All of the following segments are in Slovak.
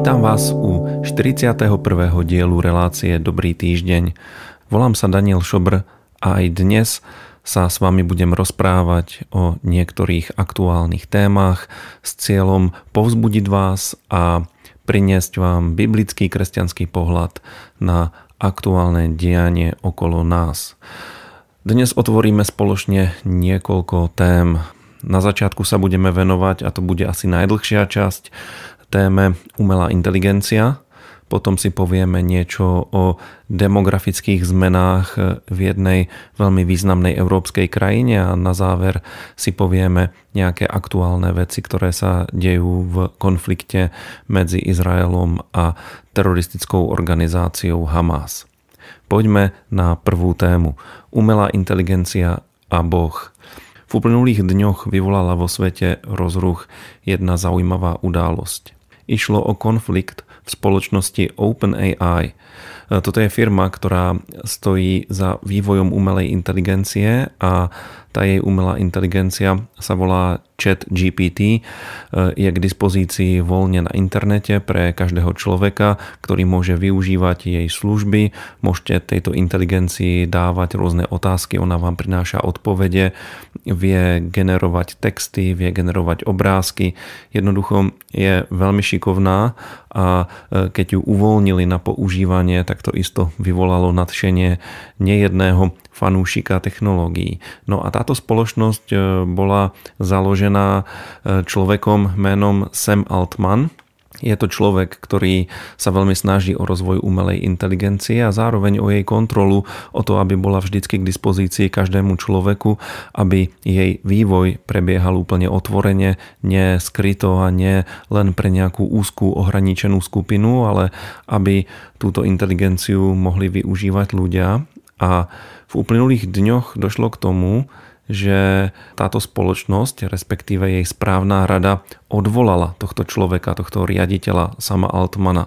Vítam vás u 41. dielu relácie Dobrý týždeň. Volám sa Daniel Šobr a aj dnes sa s vami budem rozprávať o niektorých aktuálnych témach s cieľom povzbudiť vás a priniesť vám biblický kresťanský pohľad na aktuálne dianie okolo nás. Dnes otvoríme spoločne niekoľko tém. Na začiatku sa budeme venovať, a to bude asi najdlhšia časť, téme umelá inteligencia. Potom si povieme niečo o demografických zmenách v jednej veľmi významnej európskej krajine a na záver si povieme nejaké aktuálne veci, ktoré sa dejú v konflikte medzi Izraelom a teroristickou organizáciou Hamas. Poďme na prvú tému. Umelá inteligencia a Boh. V uplynulých dňoch vyvolala vo svete rozruch jedna zaujímavá udalosť. Išlo o konflikt v spoločnosti OpenAI, toto je firma, ktorá stojí za vývojom umelej inteligencie a tá jej umelá inteligencia sa volá Chat GPT. E, je k dispozícii voľne na internete pre každého človeka, ktorý môže využívať jej služby. Môžete tejto inteligencii dávať rôzne otázky, ona vám prináša odpovede, vie generovať texty, vie generovať obrázky. Jednoducho je veľmi šikovná a e, keď ju uvoľnili na používanie, tak to isto vyvolalo nadšenie nejedného fanúšika technológií. No a táto spoločnosť e, bola založená e, človekom menom Sam Altman, je to človek, ktorý sa veľmi snaží o rozvoj umelej inteligencie a zároveň o jej kontrolu, o to, aby bola vždycky k dispozícii každému človeku, aby jej vývoj prebiehal úplne otvorene, skryto a nie len pre nejakú úzkú ohraničenú skupinu, ale aby túto inteligenciu mohli využívať ľudia. A v uplynulých dňoch došlo k tomu, že táto spoločnosť, respektíve jej správna rada, odvolala tohto človeka, tohto riaditeľa sama Altmana.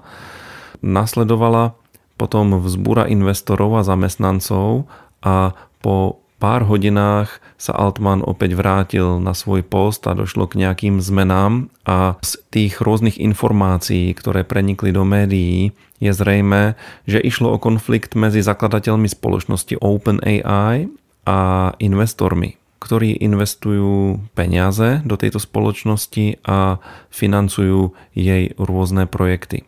Nasledovala potom vzbúra investorov a zamestnancov a po pár hodinách sa Altman opäť vrátil na svoj post a došlo k nejakým zmenám a z tých rôznych informácií, ktoré prenikli do médií, je zrejme, že išlo o konflikt medzi zakladateľmi spoločnosti OpenAI a investormi, ktorí investujú peniaze do tejto spoločnosti a financujú jej rôzne projekty.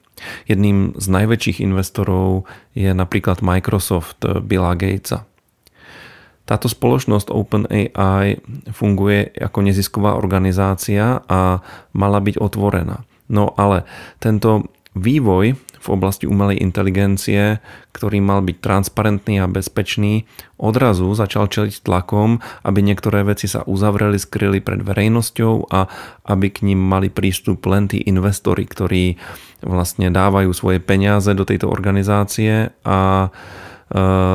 Jedným z najväčších investorov je napríklad Microsoft Billa Gatesa. Táto spoločnosť OpenAI funguje ako nezisková organizácia a mala byť otvorená. No ale tento vývoj v oblasti umelej inteligencie, ktorý mal byť transparentný a bezpečný, odrazu začal čeliť tlakom, aby niektoré veci sa uzavreli, skryli pred verejnosťou a aby k ním mali prístup len tí investori, ktorí vlastne dávajú svoje peniaze do tejto organizácie a e,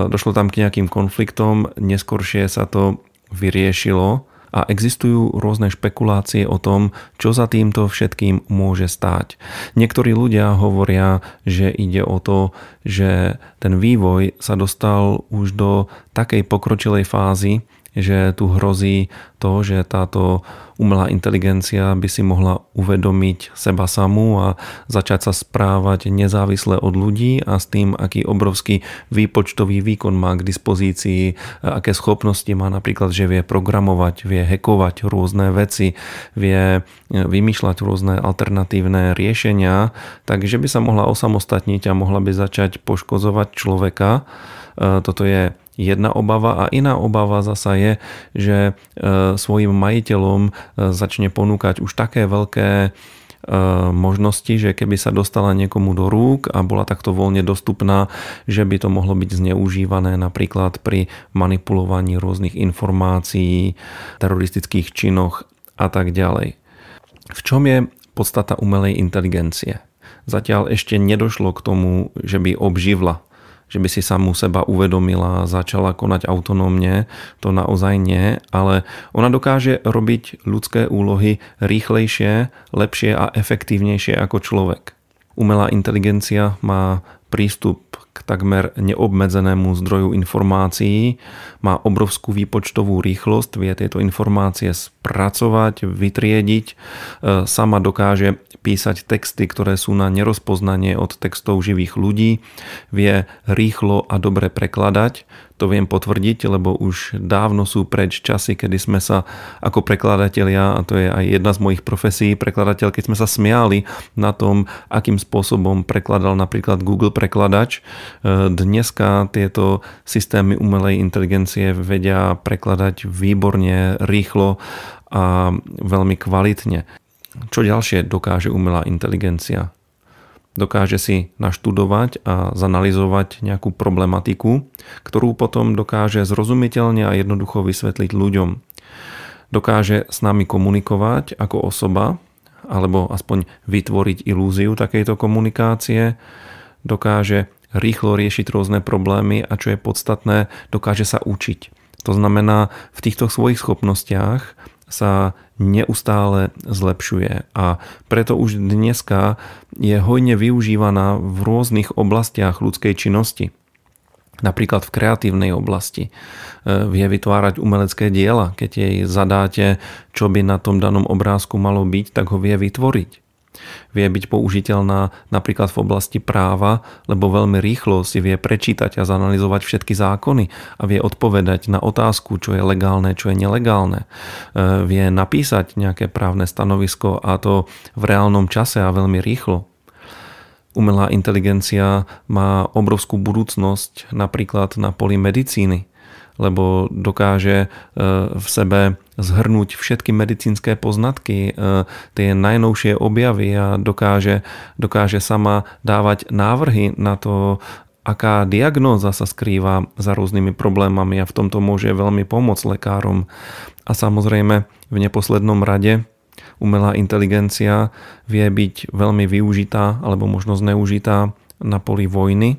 došlo tam k nejakým konfliktom, neskoršie sa to vyriešilo a existujú rôzne špekulácie o tom, čo za týmto všetkým môže stáť. Niektorí ľudia hovoria, že ide o to, že ten vývoj sa dostal už do takej pokročilej fázy, že tu hrozí to, že táto umelá inteligencia by si mohla uvedomiť seba samú a začať sa správať nezávisle od ľudí a s tým, aký obrovský výpočtový výkon má k dispozícii, aké schopnosti má napríklad, že vie programovať, vie hekovať rôzne veci, vie e, vymýšľať rôzne alternatívne riešenia, takže by sa mohla osamostatniť a mohla by začať poškozovať človeka. E, toto je jedna obava a iná obava zasa je, že e, svojim majiteľom e, začne ponúkať už také veľké e, možnosti, že keby sa dostala niekomu do rúk a bola takto voľne dostupná, že by to mohlo byť zneužívané napríklad pri manipulovaní rôznych informácií, teroristických činoch a tak ďalej. V čom je podstata umelej inteligencie? Zatiaľ ešte nedošlo k tomu, že by obživla že by si samú seba uvedomila, začala konať autonómne, to naozaj nie, ale ona dokáže robiť ľudské úlohy rýchlejšie, lepšie a efektívnejšie ako človek. Umelá inteligencia má prístup k takmer neobmedzenému zdroju informácií, má obrovskú výpočtovú rýchlosť, vie tieto informácie spracovať, vytriediť. E, sama dokáže písať texty, ktoré sú na nerozpoznanie od textov živých ľudí. Vie rýchlo a dobre prekladať. To viem potvrdiť, lebo už dávno sú preč časy, kedy sme sa ako prekladatelia, a to je aj jedna z mojich profesí, prekladateľ, keď sme sa smiali na tom, akým spôsobom prekladal napríklad Google prekladač. E, dneska tieto systémy umelej inteligencie vedia prekladať výborne, rýchlo a veľmi kvalitne. Čo ďalšie dokáže umelá inteligencia? Dokáže si naštudovať a zanalizovať nejakú problematiku, ktorú potom dokáže zrozumiteľne a jednoducho vysvetliť ľuďom. Dokáže s nami komunikovať ako osoba, alebo aspoň vytvoriť ilúziu takejto komunikácie. Dokáže rýchlo riešiť rôzne problémy a čo je podstatné, dokáže sa učiť. To znamená, v týchto svojich schopnostiach sa neustále zlepšuje a preto už dneska je hojne využívaná v rôznych oblastiach ľudskej činnosti. Napríklad v kreatívnej oblasti e, vie vytvárať umelecké diela. Keď jej zadáte, čo by na tom danom obrázku malo byť, tak ho vie vytvoriť vie byť použiteľná napríklad v oblasti práva, lebo veľmi rýchlo si vie prečítať a zanalizovať všetky zákony a vie odpovedať na otázku, čo je legálne, čo je nelegálne. E, vie napísať nejaké právne stanovisko a to v reálnom čase a veľmi rýchlo. Umelá inteligencia má obrovskú budúcnosť napríklad na poli medicíny, lebo dokáže e, v sebe zhrnúť všetky medicínske poznatky, e, tie najnovšie objavy a dokáže, dokáže sama dávať návrhy na to, aká diagnóza sa skrýva za rôznymi problémami a v tomto môže veľmi pomôcť lekárom. A samozrejme v neposlednom rade umelá inteligencia vie byť veľmi využitá alebo možno zneužitá na poli vojny,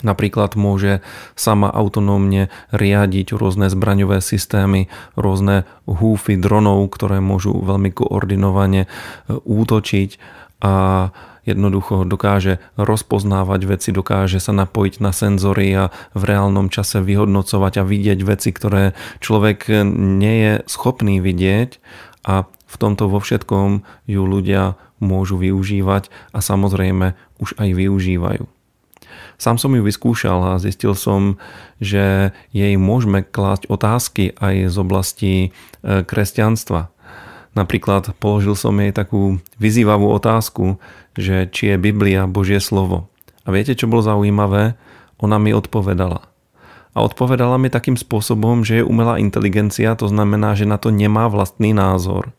Napríklad môže sama autonómne riadiť rôzne zbraňové systémy, rôzne húfy dronov, ktoré môžu veľmi koordinovane e, útočiť a jednoducho dokáže rozpoznávať veci, dokáže sa napojiť na senzory a v reálnom čase vyhodnocovať a vidieť veci, ktoré človek nie je schopný vidieť a v tomto vo všetkom ju ľudia môžu využívať a samozrejme už aj využívajú. Sám som ju vyskúšal a zistil som, že jej môžeme klásť otázky aj z oblasti e, kresťanstva. Napríklad položil som jej takú vyzývavú otázku, že či je Biblia Božie slovo. A viete, čo bolo zaujímavé? Ona mi odpovedala. A odpovedala mi takým spôsobom, že je umelá inteligencia, to znamená, že na to nemá vlastný názor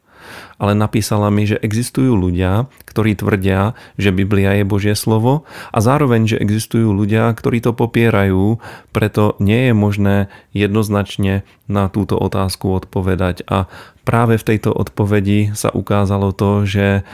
ale napísala mi, že existujú ľudia, ktorí tvrdia, že Biblia je Božie slovo a zároveň, že existujú ľudia, ktorí to popierajú, preto nie je možné jednoznačne na túto otázku odpovedať. A práve v tejto odpovedi sa ukázalo to, že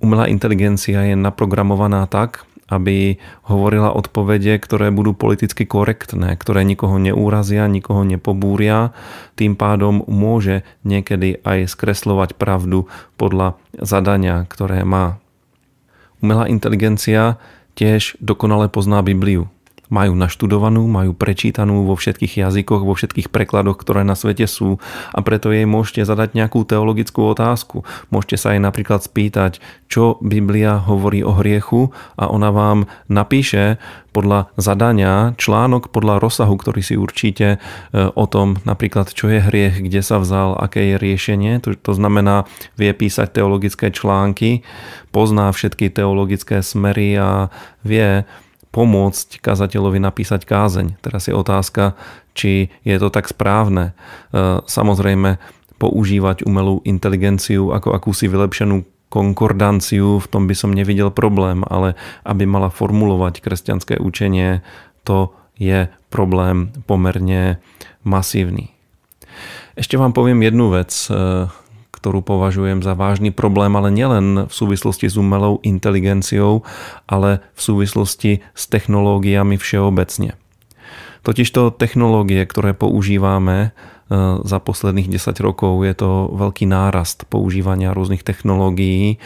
umelá inteligencia je naprogramovaná tak, aby hovorila odpovede, ktoré budú politicky korektné, ktoré nikoho neúrazia, nikoho nepobúria. Tým pádom môže niekedy aj skreslovať pravdu podľa zadania, ktoré má. Umelá inteligencia tiež dokonale pozná Bibliu majú naštudovanú, majú prečítanú vo všetkých jazykoch, vo všetkých prekladoch, ktoré na svete sú a preto jej môžete zadať nejakú teologickú otázku. Môžete sa jej napríklad spýtať, čo Biblia hovorí o hriechu a ona vám napíše podľa zadania článok podľa rozsahu, ktorý si určíte e, o tom napríklad, čo je hriech, kde sa vzal, aké je riešenie. To, to znamená, vie písať teologické články, pozná všetky teologické smery a vie pomôcť kazateľovi napísať kázeň. Teraz je otázka, či je to tak správne. E, samozrejme, používať umelú inteligenciu ako akúsi vylepšenú konkordanciu, v tom by som nevidel problém, ale aby mala formulovať kresťanské učenie, to je problém pomerne masívny. Ešte vám poviem jednu vec, e, ktorú považujem za vážny problém, ale nielen v súvislosti s umelou inteligenciou, ale v súvislosti s technológiami všeobecne. Totižto technológie, ktoré používame, Eh, za posledných 10 rokov. Je to veľký nárast používania rôznych technológií,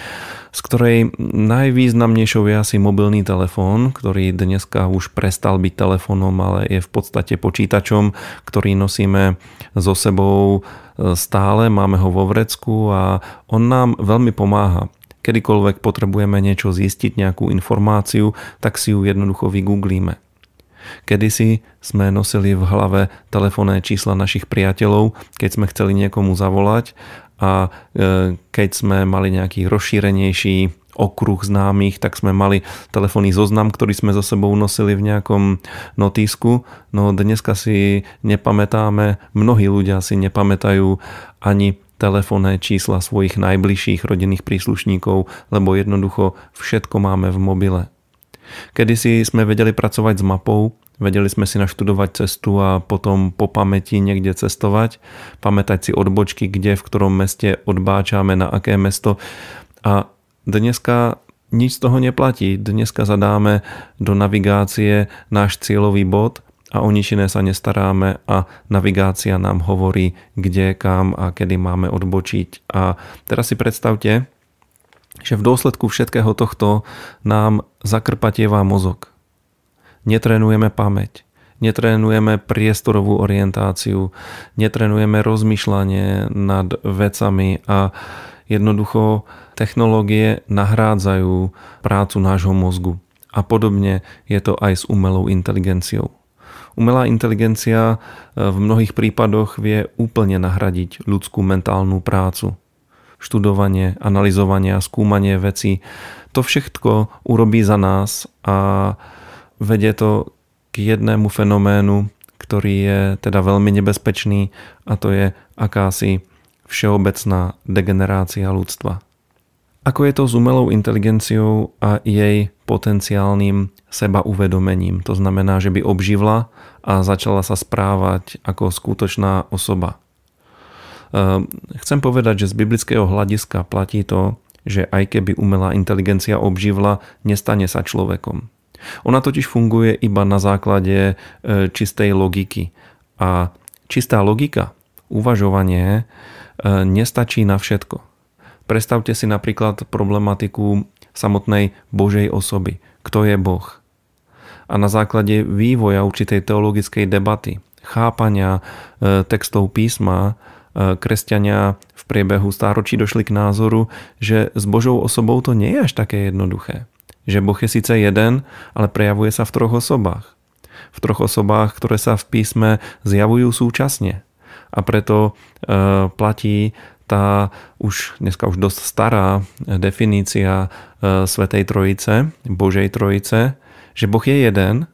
z ktorej najvýznamnejšou je asi mobilný telefón, ktorý dneska už prestal byť telefónom, ale je v podstate počítačom, ktorý nosíme so sebou eh, stále, máme ho vo vrecku a on nám veľmi pomáha kedykoľvek potrebujeme niečo zistiť, nejakú informáciu, tak si ju jednoducho vygooglíme. Kedysi sme nosili v hlave telefónne čísla našich priateľov, keď sme chceli niekomu zavolať a e, keď sme mali nejaký rozšírenejší okruh známych, tak sme mali telefónny zoznam, ktorý sme za sebou nosili v nejakom notísku. No dneska si nepamätáme, mnohí ľudia si nepamätajú ani telefónne čísla svojich najbližších rodinných príslušníkov, lebo jednoducho všetko máme v mobile. Kedy si sme vedeli pracovať s mapou, vedeli sme si naštudovať cestu a potom po pamäti niekde cestovať, pamätať si odbočky, kde, v ktorom meste odbáčame, na aké mesto. A dneska nič z toho neplatí. Dneska zadáme do navigácie náš cieľový bod a o nič iné sa nestaráme a navigácia nám hovorí, kde, kam a kedy máme odbočiť. A teraz si predstavte, že v dôsledku všetkého tohto nám zakrpatievá mozog. Netrenujeme pamäť, netrénujeme priestorovú orientáciu, netrenujeme rozmýšľanie nad vecami a jednoducho technológie nahrádzajú prácu nášho mozgu. A podobne je to aj s umelou inteligenciou. Umelá inteligencia e, v mnohých prípadoch vie úplne nahradiť ľudskú mentálnu prácu študovanie, analyzovanie a skúmanie vecí. To všetko urobí za nás a vedie to k jednému fenoménu, ktorý je teda veľmi nebezpečný a to je akási všeobecná degenerácia ľudstva. Ako je to s umelou inteligenciou a jej potenciálnym seba uvedomením? To znamená, že by obživla a začala sa správať ako skutočná osoba. Ehm, chcem povedať, že z biblického hľadiska platí to, že aj keby umelá inteligencia obživla, nestane sa človekom. Ona totiž funguje iba na základe e, čistej logiky. A čistá logika, uvažovanie, e, nestačí na všetko. Predstavte si napríklad problematiku samotnej Božej osoby. Kto je Boh? A na základe vývoja určitej teologickej debaty, chápania e, textov písma, Eh, kresťania v priebehu stáročí došli k názoru, že s Božou osobou to nie je až také jednoduché. Že Boh je síce jeden, ale prejavuje sa v troch osobách. V troch osobách, ktoré sa v písme zjavujú súčasne. A preto e, platí tá už dneska už dosť stará eh, definícia e, Svetej Trojice, Božej Trojice, že Boh je jeden,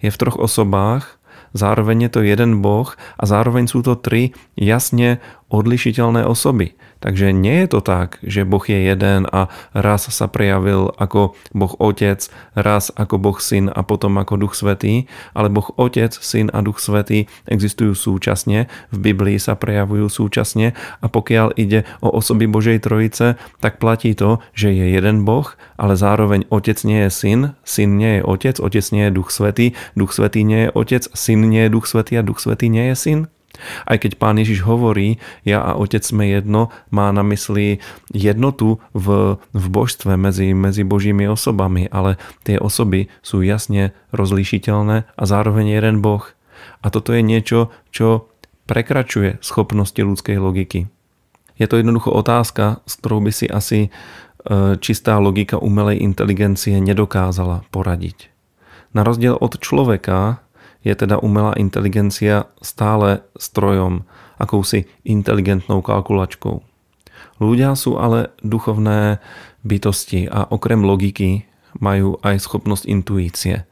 je v troch osobách zároveň je to jeden Boh a zároveň sú to tri jasne odlišiteľné osoby. Takže nie je to tak, že Boh je jeden a raz sa prejavil ako Boh Otec, raz ako Boh Syn a potom ako Duch Svetý, ale Boh Otec, Syn a Duch Svetý existujú súčasne, v Biblii sa prejavujú súčasne a pokiaľ ide o osoby Božej Trojice, tak platí to, že je jeden Boh, ale zároveň Otec nie je Syn, Syn nie je Otec, Otec nie je Duch Svetý, Duch Svetý nie je Otec, Syn nie je Duch Svetý a Duch Svetý nie je Syn. Aj keď pán Ježiš hovorí, ja a otec sme jedno, má na mysli jednotu v, v božstve medzi, medzi božími osobami, ale tie osoby sú jasne rozlíšiteľné a zároveň jeden boh. A toto je niečo, čo prekračuje schopnosti ľudskej logiky. Je to jednoducho otázka, s ktorou by si asi e, čistá logika umelej inteligencie nedokázala poradiť. Na rozdiel od človeka, je teda umelá inteligencia stále strojom, akousi inteligentnou kalkulačkou. Ľudia sú ale duchovné bytosti a okrem logiky majú aj schopnosť intuície.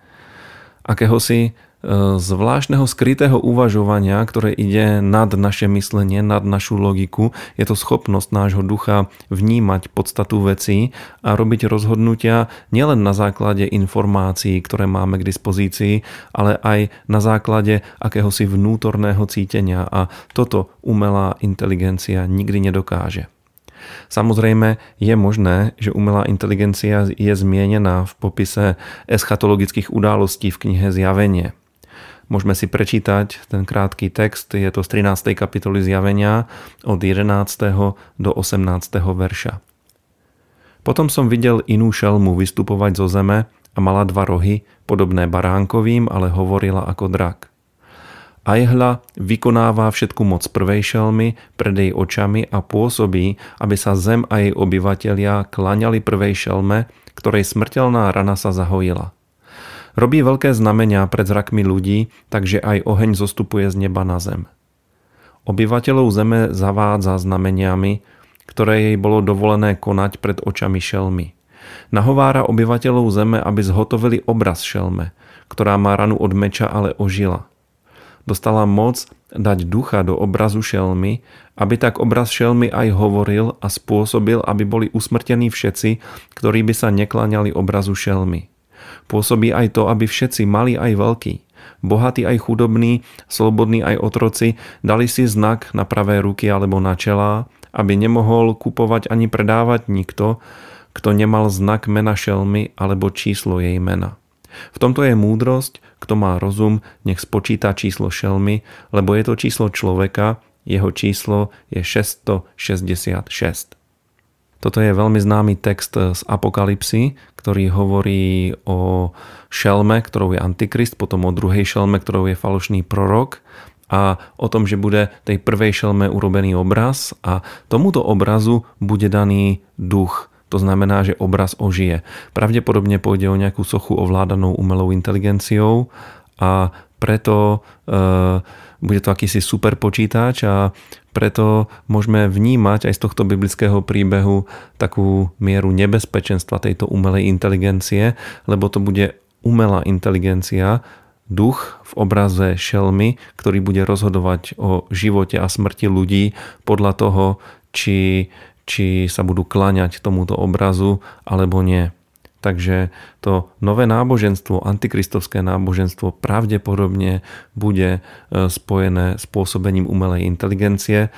Akéhosi E, zvláštneho skrytého uvažovania, ktoré ide nad naše myslenie, nad našu logiku. Je to schopnosť nášho ducha vnímať podstatu vecí a robiť rozhodnutia nielen na základe informácií, ktoré máme k dispozícii, ale aj na základe akéhosi vnútorného cítenia a toto umelá inteligencia nikdy nedokáže. Samozrejme je možné, že umelá inteligencia je zmienená v popise eschatologických událostí v knihe Zjavenie. Môžeme si prečítať ten krátky text, je to z 13. kapitoly zjavenia od 11. do 18. verša. Potom som videl inú šelmu vystupovať zo zeme a mala dva rohy, podobné baránkovým, ale hovorila ako drak. A jehla vykonává všetku moc prvej šelmy pred jej očami a pôsobí, aby sa zem a jej obyvatelia klaňali prvej šelme, ktorej smrteľná rana sa zahojila. Robí veľké znamenia pred zrakmi ľudí, takže aj oheň zostupuje z neba na zem. Obyvateľov zeme zavádza znameniami, ktoré jej bolo dovolené konať pred očami šelmy. Nahovára obyvateľov zeme, aby zhotovili obraz šelme, ktorá má ranu od meča, ale ožila. Dostala moc dať ducha do obrazu šelmy, aby tak obraz šelmy aj hovoril a spôsobil, aby boli usmrtení všetci, ktorí by sa neklaňali obrazu šelmy. Pôsobí aj to, aby všetci, mali aj veľkí, bohatí aj chudobní, slobodní aj otroci, dali si znak na pravé ruky alebo na čelá, aby nemohol kupovať ani predávať nikto, kto nemal znak mena šelmy alebo číslo jej mena. V tomto je múdrosť, kto má rozum, nech spočíta číslo šelmy, lebo je to číslo človeka, jeho číslo je 666. Toto je veľmi známy text eh, z Apokalipsy, ktorý hovorí o šelme, ktorou je Antikrist, potom o druhej šelme, ktorou je falošný prorok a o tom, že bude tej prvej šelme urobený obraz a tomuto obrazu bude daný duch. To znamená, že obraz ožije. Pravdepodobne pôjde o nejakú sochu ovládanou umelou inteligenciou a preto e, bude to akýsi super počítač a preto môžeme vnímať aj z tohto biblického príbehu takú mieru nebezpečenstva tejto umelej inteligencie, lebo to bude umelá inteligencia, duch v obraze šelmy, ktorý bude rozhodovať o živote a smrti ľudí podľa toho, či, či sa budú klaňať tomuto obrazu alebo nie. Takže to nové náboženstvo, antikristovské náboženstvo pravdepodobne bude e, spojené s pôsobením umelej inteligencie,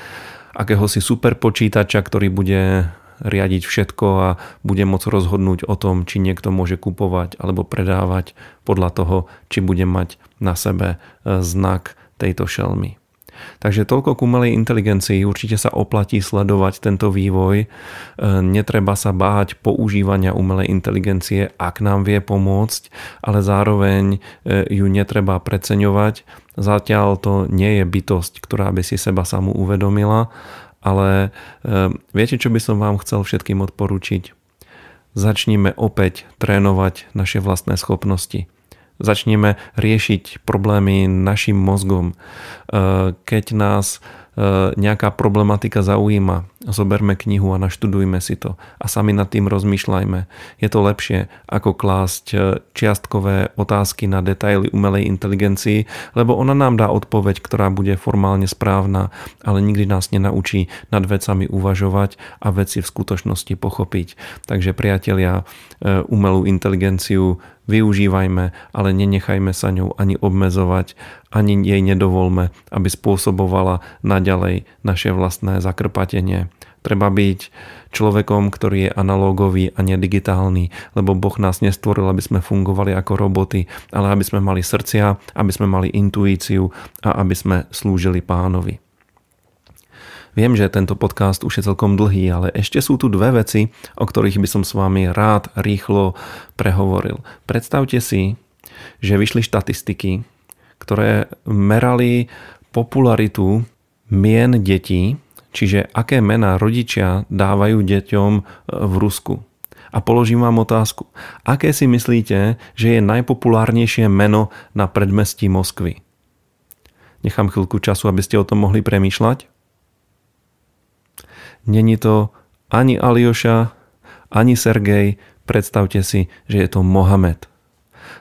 akéhosi superpočítača, ktorý bude riadiť všetko a bude môcť rozhodnúť o tom, či niekto môže kupovať alebo predávať podľa toho, či bude mať na sebe e, znak tejto šelmy. Takže toľko k umelej inteligencii. Určite sa oplatí sledovať tento vývoj. E, netreba sa báť používania umelej inteligencie, ak nám vie pomôcť, ale zároveň e, ju netreba preceňovať. Zatiaľ to nie je bytosť, ktorá by si seba samú uvedomila, ale e, viete, čo by som vám chcel všetkým odporučiť? Začníme opäť trénovať naše vlastné schopnosti začneme riešiť problémy našim mozgom, e, keď nás e, nejaká problematika zaujíma, zoberme knihu a naštudujme si to a sami nad tým rozmýšľajme. Je to lepšie, ako klásť e, čiastkové otázky na detaily umelej inteligencii, lebo ona nám dá odpoveď, ktorá bude formálne správna, ale nikdy nás nenaučí nad vecami uvažovať a veci v skutočnosti pochopiť. Takže priatelia, e, umelú inteligenciu využívajme, ale nenechajme sa ňou ani obmezovať, ani jej nedovolme, aby spôsobovala naďalej naše vlastné zakrpatenie. Treba byť človekom, ktorý je analógový a nedigitálny, lebo Boh nás nestvoril, aby sme fungovali ako roboty, ale aby sme mali srdcia, aby sme mali intuíciu a aby sme slúžili pánovi. Viem, že tento podcast už je celkom dlhý, ale ešte sú tu dve veci, o ktorých by som s vami rád rýchlo prehovoril. Predstavte si, že vyšli štatistiky, ktoré merali popularitu mien detí Čiže aké mená rodičia dávajú deťom e, v Rusku? A položím vám otázku. Aké si myslíte, že je najpopulárnejšie meno na predmestí Moskvy? Nechám chvíľku času, aby ste o tom mohli premýšľať. Není to ani Alioša, ani Sergej. Predstavte si, že je to Mohamed.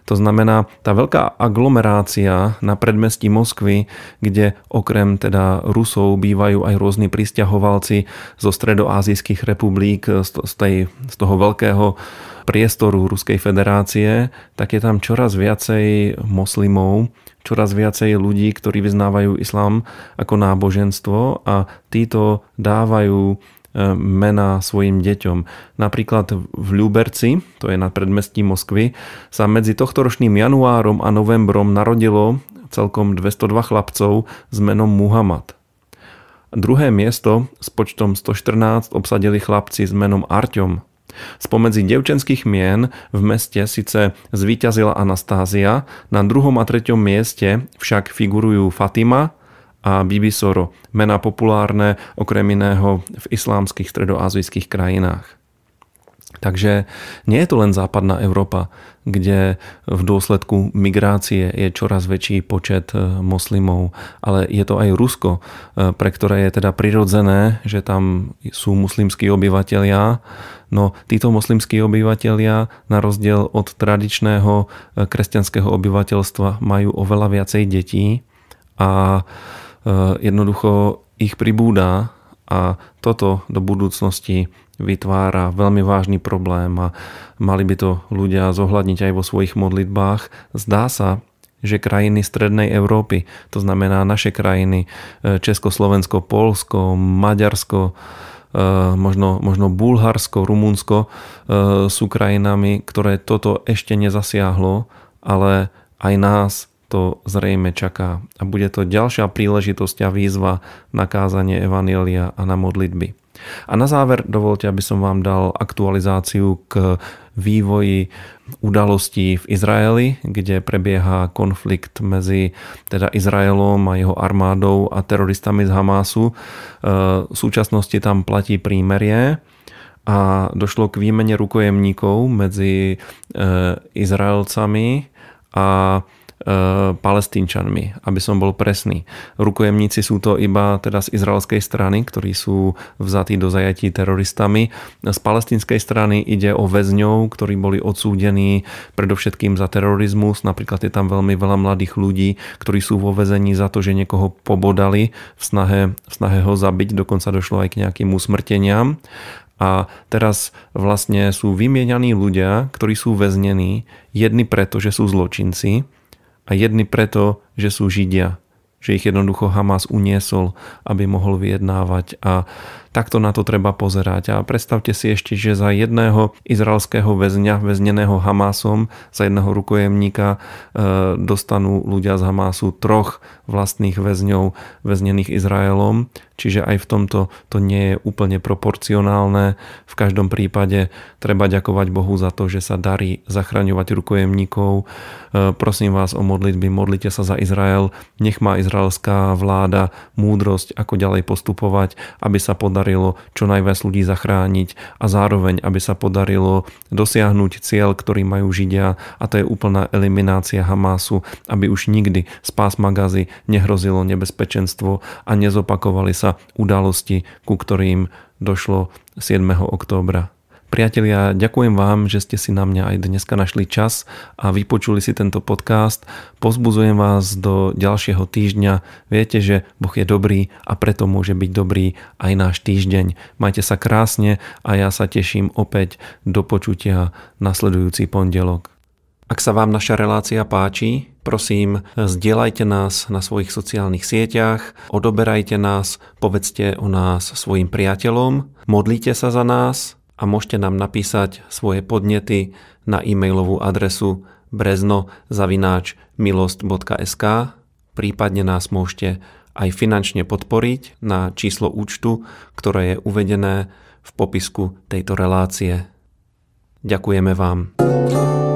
To znamená, tá veľká aglomerácia na predmestí Moskvy, kde okrem teda Rusov bývajú aj rôzni pristahovalci zo stredoázijských republik, z, tej, z toho veľkého priestoru Ruskej federácie, tak je tam čoraz viacej moslimov, čoraz viacej ľudí, ktorí vyznávajú islám ako náboženstvo a títo dávajú E, mená svojim deťom. Napríklad v Ľuberci, to je na predmestí Moskvy, sa medzi tohtoročným januárom a novembrom narodilo celkom 202 chlapcov s menom Muhammad. Druhé miesto s počtom 114 obsadili chlapci s menom Arťom. Spomedzi devčenských mien v meste síce zvíťazila Anastázia, na druhom a treťom mieste však figurujú Fatima, a Soro, mená populárne okrem iného v islámskych stredoazijských krajinách. Takže nie je to len západná Európa, kde v dôsledku migrácie je čoraz väčší počet e, moslimov, ale je to aj Rusko, e, pre ktoré je teda prirodzené, že tam sú muslimskí obyvatelia. No títo muslimskí obyvatelia na rozdiel od tradičného e, kresťanského obyvateľstva majú oveľa viacej detí a Eh, jednoducho ich pribúda a toto do budúcnosti vytvára veľmi vážny problém a mali by to ľudia zohľadniť aj vo svojich modlitbách. Zdá sa, že krajiny Strednej Európy, to znamená naše krajiny eh, Československo, Polsko, Maďarsko, eh, možno, možno Bulharsko, Rumunsko sú krajinami, ktoré toto ešte nezasiahlo, ale aj nás to zrejme čaká a bude to ďalšia príležitosť a výzva na kázanie Evanília a na modlitby. A na záver dovolte, aby som vám dal aktualizáciu k vývoji udalostí v Izraeli, kde prebieha konflikt medzi teda Izraelom a jeho armádou a teroristami z Hamásu. E, v súčasnosti tam platí prímerie a došlo k výmene rukojemníkov medzi e, Izraelcami a E, palestínčanmi, aby som bol presný. Rukojemníci sú to iba teda z izraelskej strany, ktorí sú vzatí do zajatí teroristami. Z palestínskej strany ide o väzňov, ktorí boli odsúdení predovšetkým za terorizmus. Napríklad je tam veľmi veľa mladých ľudí, ktorí sú vo väzení za to, že niekoho pobodali v snahe, v snahe ho zabiť. Dokonca došlo aj k nejakým usmrteniam. A teraz vlastne sú vymieňaní ľudia, ktorí sú väznení, jedni preto, že sú zločinci, a jedni preto, že sú Židia, že ich jednoducho Hamas uniesol, aby mohol vyjednávať a Takto na to treba pozerať. A predstavte si ešte, že za jedného izraelského väzňa, väzneného Hamásom, za jedného rukojemníka e, dostanú ľudia z Hamásu troch vlastných väzňov väznených Izraelom. Čiže aj v tomto to nie je úplne proporcionálne. V každom prípade treba ďakovať Bohu za to, že sa darí zachraňovať rukojemníkov. E, prosím vás o modlitby, modlite sa za Izrael. Nech má izraelská vláda múdrosť, ako ďalej postupovať, aby sa podarilo podarilo čo najviac ľudí zachrániť a zároveň, aby sa podarilo dosiahnuť cieľ, ktorý majú Židia a to je úplná eliminácia Hamásu, aby už nikdy z pásma nehrozilo nebezpečenstvo a nezopakovali sa udalosti, ku ktorým došlo 7. októbra Priatelia, ďakujem vám, že ste si na mňa aj dneska našli čas a vypočuli si tento podcast. pozbuzujem vás do ďalšieho týždňa. Viete, že Boh je dobrý a preto môže byť dobrý aj náš týždeň. Majte sa krásne a ja sa teším opäť do počutia nasledujúci pondelok. Ak sa vám naša relácia páči, prosím, zdieľajte nás na svojich sociálnych sieťach, odoberajte nás, povedzte o nás svojim priateľom, modlite sa za nás – a môžete nám napísať svoje podnety na e-mailovú adresu breznozavináčmilost.sk prípadne nás môžete aj finančne podporiť na číslo účtu, ktoré je uvedené v popisku tejto relácie. Ďakujeme vám.